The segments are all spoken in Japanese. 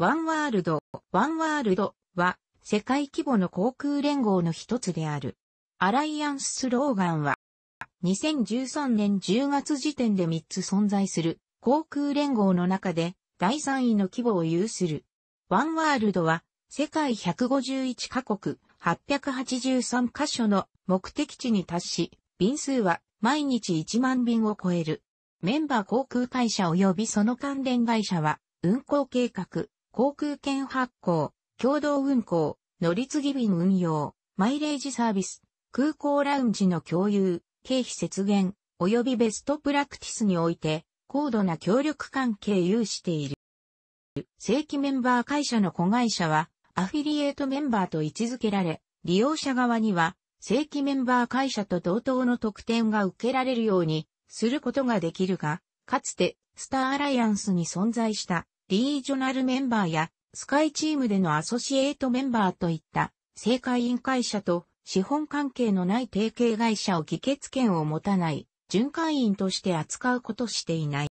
ワンワールド、ワンワールドは世界規模の航空連合の一つである。アライアンススローガンは、2013年10月時点で3つ存在する航空連合の中で第3位の規模を有する。ワンワールドは世界151カ国883カ所の目的地に達し、便数は毎日1万便を超える。メンバー航空会社及びその関連会社は運航計画、航空券発行、共同運行、乗り継ぎ便運用、マイレージサービス、空港ラウンジの共有、経費節減、及びベストプラクティスにおいて、高度な協力関係有している。正規メンバー会社の子会社は、アフィリエイトメンバーと位置づけられ、利用者側には、正規メンバー会社と同等の特典が受けられるようにすることができるが、かつてスターアライアンスに存在したリージョナルメンバーや、スカイチームでのアソシエイトメンバーといった、政界委員会社と資本関係のない提携会社を議決権を持たない、巡回員として扱うことしていない。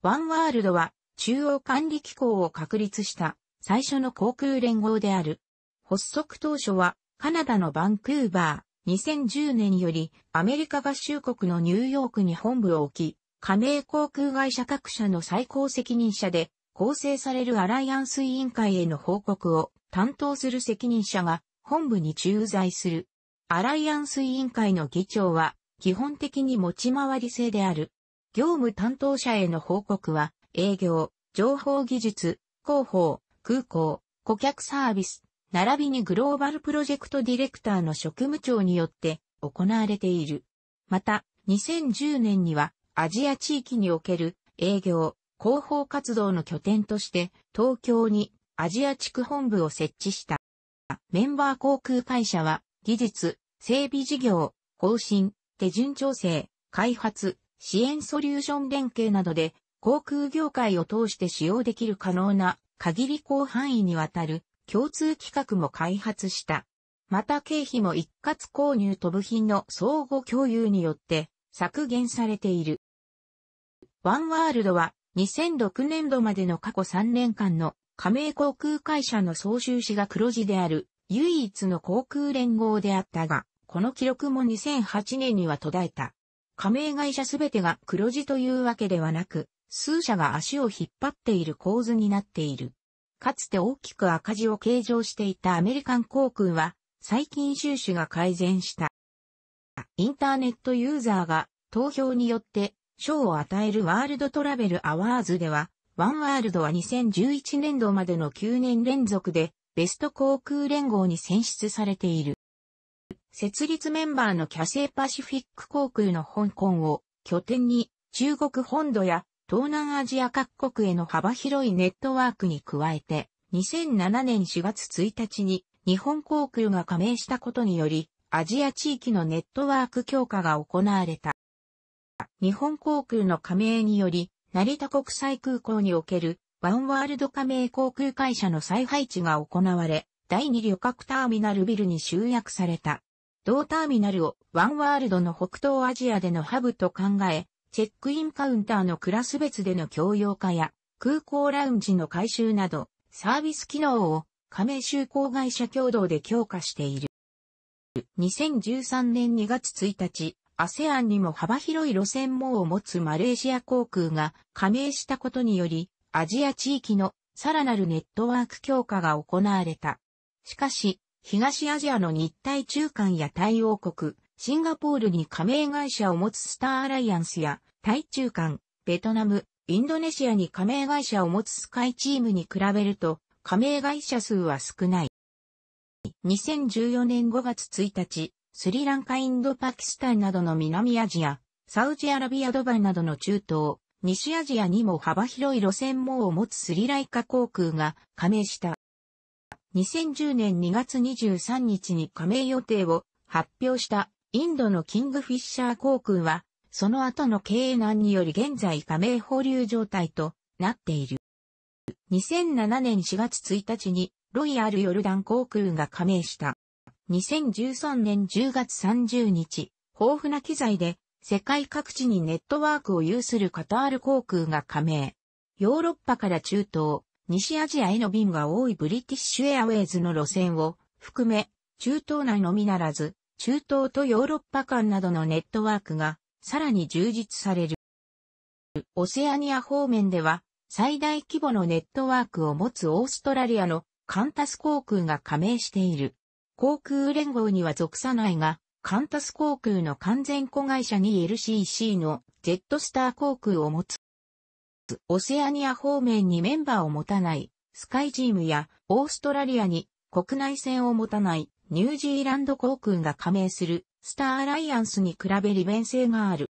ワンワールドは、中央管理機構を確立した最初の航空連合である。発足当初はカナダのバンクーバー、2010年よりアメリカ合衆国のニューヨークに本部を置き、加盟航空会社各社の最高責任者で構成されるアライアンス委員会への報告を担当する責任者が本部に駐在する。アライアンス委員会の議長は基本的に持ち回り制である。業務担当者への報告は営業、情報技術、広報、空港、顧客サービス、並びにグローバルプロジェクトディレクターの職務長によって行われている。また、2010年にはアジア地域における営業、広報活動の拠点として東京にアジア地区本部を設置した。メンバー航空会社は技術、整備事業、更新、手順調整、開発、支援ソリューション連携などで航空業界を通して使用できる可能な限り広範囲にわたる共通規格も開発した。また経費も一括購入と部品の相互共有によって削減されている。ワンワールドは2006年度までの過去3年間の加盟航空会社の総収支が黒字である唯一の航空連合であったが、この記録も2008年には途絶えた。加盟会社すべてが黒字というわけではなく、数社が足を引っ張っている構図になっている。かつて大きく赤字を計上していたアメリカン航空は、最近収支が改善した。インターネットユーザーが投票によって賞を与えるワールドトラベルアワーズでは、ワンワールドは2011年度までの9年連続で、ベスト航空連合に選出されている。設立メンバーのキャセイパシフィック航空の香港を拠点に中国本土や東南アジア各国への幅広いネットワークに加えて2007年4月1日に日本航空が加盟したことによりアジア地域のネットワーク強化が行われた。日本航空の加盟により、成田国際空港におけるワンワールド加盟航空会社の再配置が行われ、第二旅客ターミナルビルに集約された。同ターミナルをワンワールドの北東アジアでのハブと考え、チェックインカウンターのクラス別での共用化や空港ラウンジの改修などサービス機能を加盟就航会社共同で強化している。2013年2月1日、ASEAN にも幅広い路線網を持つマレーシア航空が加盟したことにより、アジア地域のさらなるネットワーク強化が行われた。しかし、東アジアの日体中間や対応国、シンガポールに加盟会社を持つスターアライアンスや、対中間、ベトナム、インドネシアに加盟会社を持つスカイチームに比べると、加盟会社数は少ない。2014年5月1日、スリランカインドパキスタンなどの南アジア、サウジアラビアドバイなどの中東、西アジアにも幅広い路線網を持つスリライカ航空が加盟した。2010年2月23日に加盟予定を発表したインドのキングフィッシャー航空は、その後の経営難により現在加盟保留状態となっている。2007年4月1日にロイヤルヨルダン航空が加盟した。2013年10月30日、豊富な機材で世界各地にネットワークを有するカタール航空が加盟。ヨーロッパから中東、西アジアへの便が多いブリティッシュエアウェイズの路線を含め、中東内のみならず、中東とヨーロッパ間などのネットワークがさらに充実される。オセアニア方面では最大規模のネットワークを持つオーストラリアのカンタス航空が加盟している。航空連合には属さないが、カンタス航空の完全子会社に l c c のジェットスター航空を持つ。オセアニア方面にメンバーを持たないスカイジームやオーストラリアに国内線を持たないニュージーランド航空が加盟するスターアライアンスに比べ利便性がある。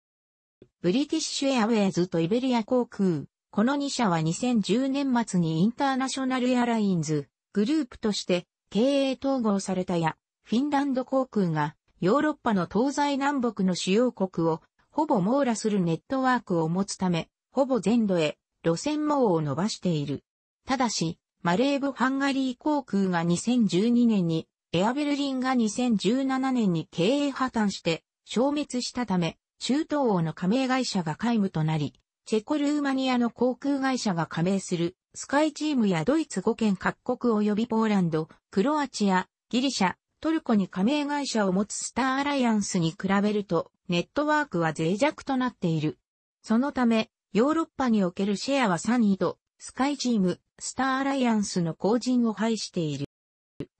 ブリティッシュエアウェイズとイベリア航空、この2社は2010年末にインターナショナルエアラインズグループとして経営統合されたや、フィンランド航空がヨーロッパの東西南北の主要国をほぼ網羅するネットワークを持つため、ほぼ全土へ路線網を伸ばしている。ただし、マレーブ・ハンガリー航空が2012年に、エアベルリンが2017年に経営破綻して消滅したため、中東欧の加盟会社が皆無となり、チェコルーマニアの航空会社が加盟するスカイチームやドイツ5県各国及びポーランド、クロアチア、ギリシャ、トルコに加盟会社を持つスターアライアンスに比べると、ネットワークは脆弱となっている。そのため、ヨーロッパにおけるシェアは3位と、スカイチーム、スターアライアンスの後陣を排している。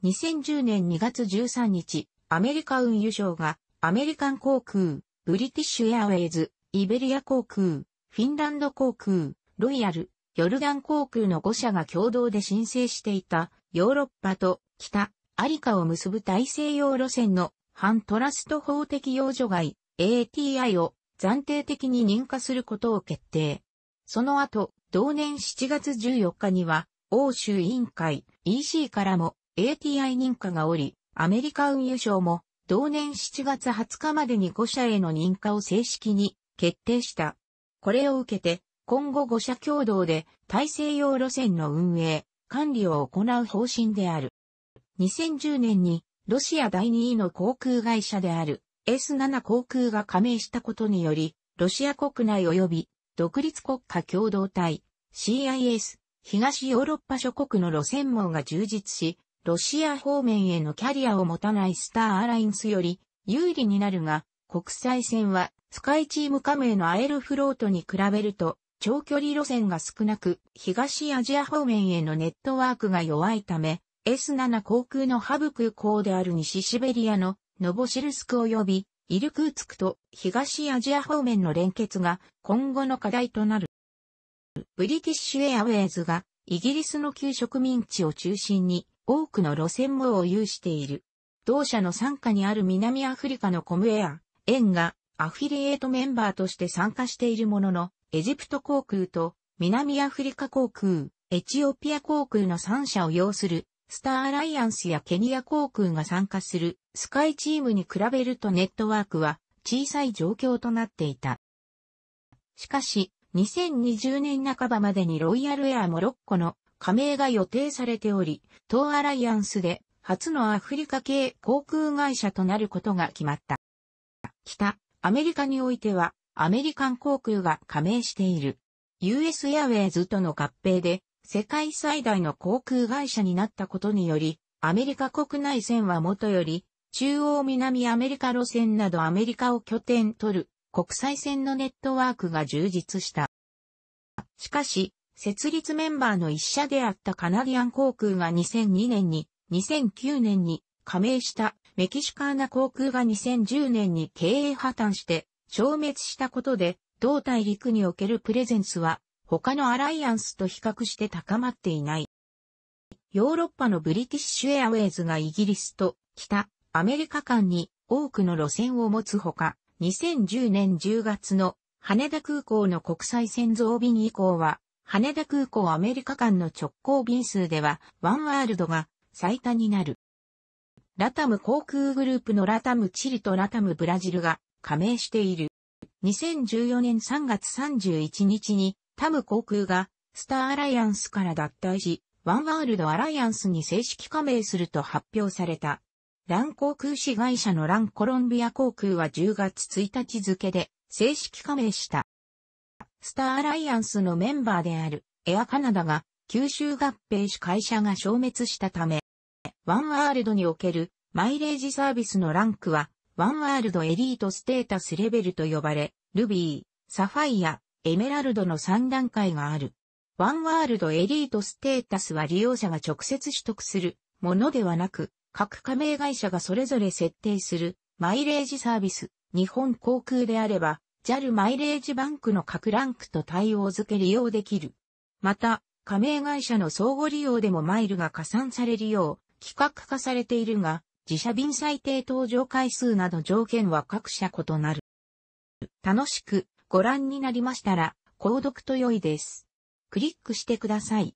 2010年2月13日、アメリカ運輸省が、アメリカン航空、ブリティッシュエアウェイズ、イベリア航空、フィンランド航空、ロイヤル、ヨルダン航空の5社が共同で申請していたヨーロッパと北アリカを結ぶ大西洋路線の反トラスト法的養助外 ATI を暫定的に認可することを決定。その後、同年7月14日には欧州委員会 EC からも ATI 認可がおり、アメリカ運輸省も同年7月20日までに5社への認可を正式に決定した。これを受けて今後5社共同で大西洋路線の運営、管理を行う方針である。2010年にロシア第2位の航空会社である S7 航空が加盟したことにより、ロシア国内及び独立国家共同体 CIS 東ヨーロッパ諸国の路線網が充実し、ロシア方面へのキャリアを持たないスターアラインスより有利になるが、国際線はスカイチーム加盟のアエルフロートに比べると長距離路線が少なく、東アジア方面へのネットワークが弱いため、S7 航空のハブ空港である西シベリアのノボシルスク及びイルクーツクと東アジア方面の連結が今後の課題となる。ブリティッシュエアウェイズがイギリスの旧植民地を中心に多くの路線網を有している。同社の傘下にある南アフリカのコムエア、円がアフィリエイトメンバーとして参加しているものの、エジプト航空と南アフリカ航空、エチオピア航空の3社を要するスターアライアンスやケニア航空が参加するスカイチームに比べるとネットワークは小さい状況となっていた。しかし、2020年半ばまでにロイヤルエアモロッコの加盟が予定されており、東アライアンスで初のアフリカ系航空会社となることが決まった。北、アメリカにおいては、アメリカン航空が加盟している。US i r ウェイズとの合併で、世界最大の航空会社になったことにより、アメリカ国内線はもとより、中央南アメリカ路線などアメリカを拠点取る国際線のネットワークが充実した。しかし、設立メンバーの一社であったカナディアン航空が2002年に、2009年に加盟したメキシカーナ航空が2010年に経営破綻して消滅したことで、同大陸におけるプレゼンスは、他のアライアンスと比較して高まっていない。ヨーロッパのブリティッシュエアウェイズがイギリスと北アメリカ間に多くの路線を持つほか、2010年10月の羽田空港の国際線増便以降は、羽田空港アメリカ間の直行便数では、ワンワールドが最多になる。ラタム航空グループのラタムチリとラタムブラジルが加盟している。2014年3月31日にタム航空がスターアライアンスから脱退し、ワンワールドアライアンスに正式加盟すると発表された。ラン航空子会社のランコロンビア航空は10月1日付で正式加盟した。スターアライアンスのメンバーであるエアカナダが吸収合併し会社が消滅したため、ワンワールドにおけるマイレージサービスのランクはワンワールドエリートステータスレベルと呼ばれ、ルビー、サファイア、エメラルドの3段階がある。ワンワールドエリートステータスは利用者が直接取得するものではなく、各加盟会社がそれぞれ設定するマイレージサービス、日本航空であれば、JAL マイレージバンクの各ランクと対応付け利用できる。また、加盟会社の相互利用でもマイルが加算されるよう、規格化されているが、自社便最低搭乗回数など条件は各社異なる。楽しくご覧になりましたら、購読と良いです。クリックしてください。